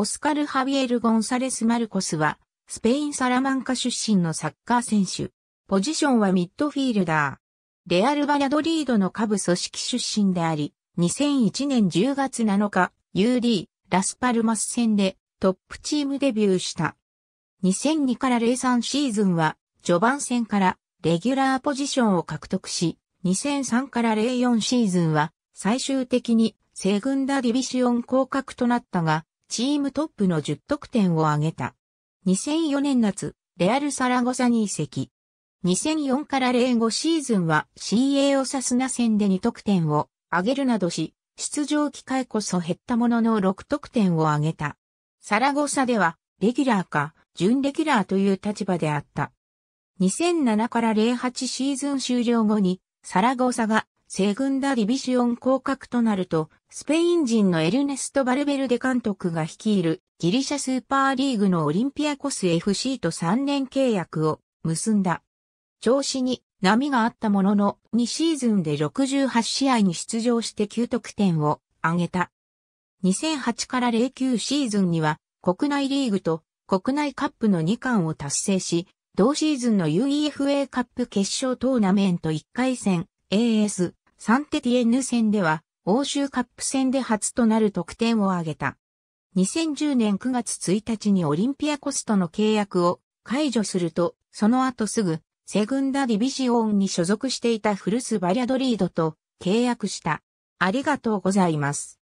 オスカル・ハビエル・ゴンサレス・マルコスは、スペイン・サラマンカ出身のサッカー選手。ポジションはミッドフィールダー。レアル・バラドリードの下部組織出身であり、2001年10月7日、UD、ラスパルマス戦でトップチームデビューした。2002から03シーズンは、序盤戦からレギュラーポジションを獲得し、2003から04シーズンは、最終的に、セグンダディビシオン降格となったが、チームトップの10得点を挙げた。2004年夏、レアル・サラゴサに移籍。2004から05シーズンは CA オサスナ戦で2得点を挙げるなどし、出場機会こそ減ったものの6得点を挙げた。サラゴサでは、レギュラーか、準レギュラーという立場であった。2007から08シーズン終了後に、サラゴサが西軍ダディビシオン降格となると、スペイン人のエルネスト・バルベルデ監督が率いるギリシャスーパーリーグのオリンピアコス FC と3年契約を結んだ。調子に波があったものの2シーズンで68試合に出場して9得点を挙げた。2008から09シーズンには国内リーグと国内カップの2冠を達成し、同シーズンの UEFA カップ決勝トーナメント1回戦 AS サンテティエンヌ戦では、欧州カップ戦で初となる得点を挙げた。2010年9月1日にオリンピアコストの契約を解除すると、その後すぐ、セグンダディビジオンに所属していたフルス・バリャドリードと契約した。ありがとうございます。